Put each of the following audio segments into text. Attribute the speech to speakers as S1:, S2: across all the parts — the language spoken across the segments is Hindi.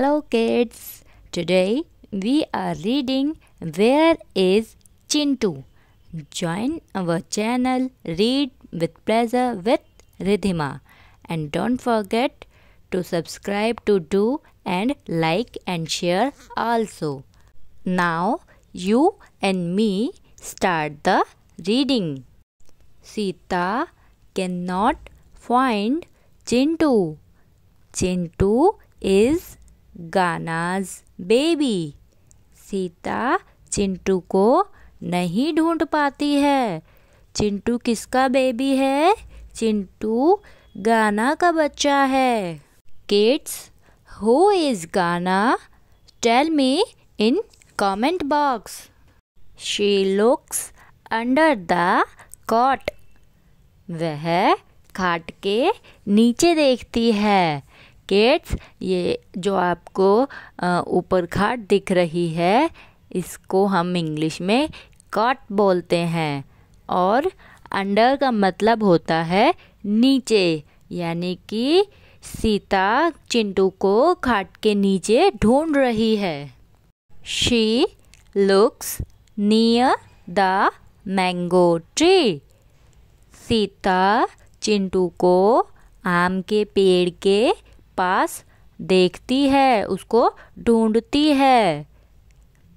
S1: Hello kids, today we are reading Where is Chintu? Join our channel Read with Pleasure with Ridhima and don't forget to subscribe to do and like and share also. Now you and me start the reading. Sita cannot find Chintu. Chintu is Gana's baby Sita Chintu को नहीं ढूंढ पाती है चिंटू किसका बेबी है चिंटू गाना का बच्चा है kids who is Gana tell me in comment box she looks under the cot वह खाट के नीचे देखती है ब्रैकेट्स ये जो आपको ऊपर घाट दिख रही है इसको हम इंग्लिश में कॉट बोलते हैं और अंडर का मतलब होता है नीचे यानी कि सीता चिंटू को घाट के नीचे ढूंढ रही है she looks near the mango tree Sita Chintu को आम के पेड़ के पास देखती है उसको ढूंढती है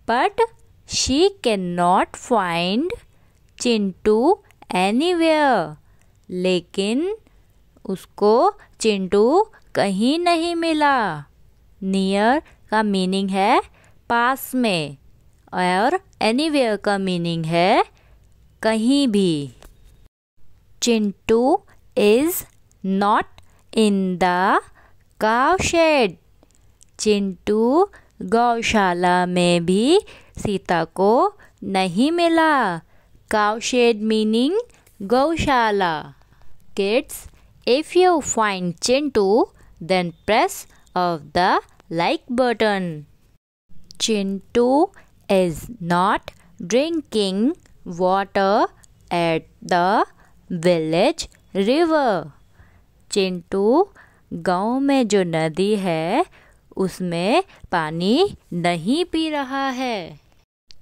S1: but she can not find Chintu anywhere लेकिन उसको चिंटू कहीं नहीं मिला नियर का मीनिंग है पास में और एनीवेयर का मीनिंग है कहीं भी Chintu is not in the cow shed Chintu गौशाला में भी सीता को नहीं मिला cow shed meaning गौशाला Kids, if you find Chintu, then press of the like button. Chintu is not drinking water at the village river. Chintu गांव में जो नदी है उसमें पानी नहीं पी रहा है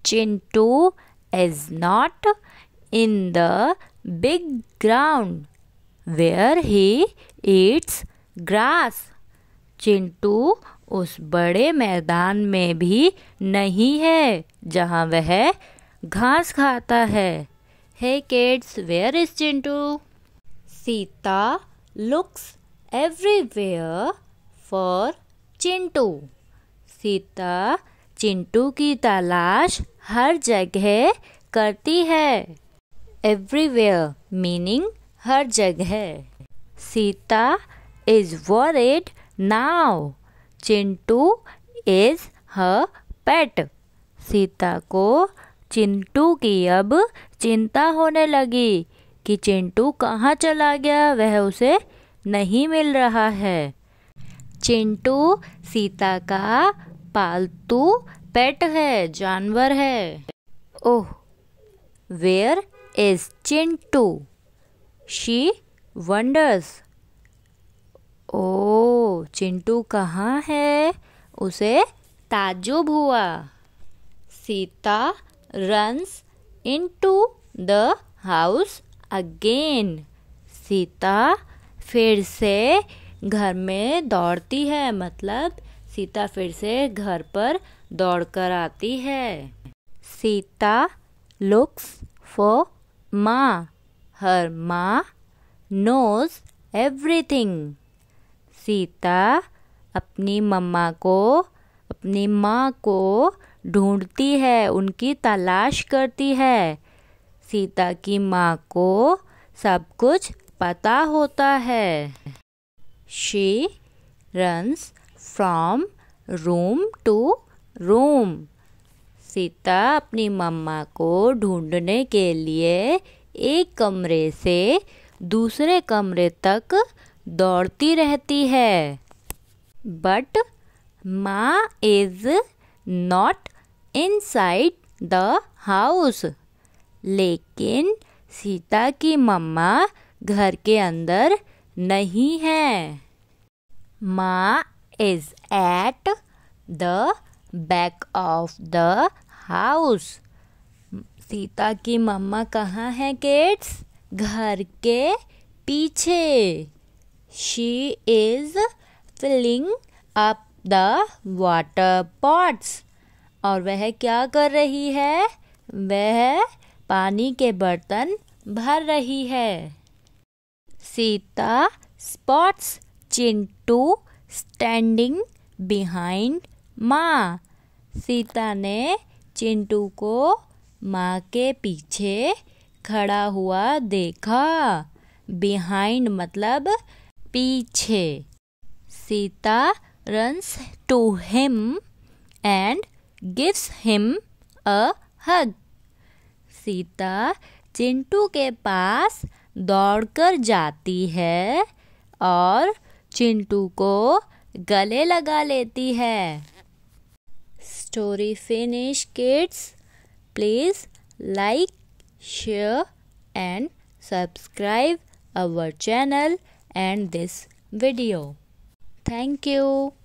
S1: Chintu is not in the big ground where he eats grass Chintu उस बड़े मैदान में भी नहीं है जहाँ वह घास खाता है hey kids where is Chintu Sita looks everywhere for Chintu Sita Chintu की तलाश हर जगह करती है एवरीवेयर मीनिंग हर जगह Sita is worried now Chintu is her pet Sita को चिंटू की अब चिंता होने लगी कि चिंटू कहाँ चला गया वह उसे नहीं मिल रहा है चिंटू सीता का पालतू पेट है जानवर है oh where is Chintu she wonders oh Chintu कहाँ है उसे ताजुब हुआ Sita runs to the house again Sita फिर से घर में दौड़ती है मतलब सीता फिर से घर पर दौड़ कर आती है सीता लुक्स फॉर माँ हर माँ नोज एवरीथिंग सीता अपनी मम्मा को अपनी माँ को ढूंढती है उनकी तलाश करती है सीता की माँ को सब कुछ पता होता है she runs from room to room Sita अपनी मम्मा को ढूंढने के लिए एक कमरे से दूसरे कमरे तक दौड़ती रहती है बट माँ is not inside the house लेकिन सीता की मम्मा घर के अंदर नहीं है माँ is at the back of the house Sita की मम्मा कहाँ है किड्स घर के पीछे she is filling up the water pots और वह क्या कर रही है वह पानी के बर्तन भर रही है Sita spots Chintu standing behind माँ सीता ने चिंटू को माँ के पीछे खड़ा हुआ देखा बिहाइंड मतलब पीछे Sita runs to him and gives him a hug Sita Chintu के पास दौड़कर जाती है और चिंटू को गले लगा लेती है story finish kids please like share and subscribe our channel and this video thank you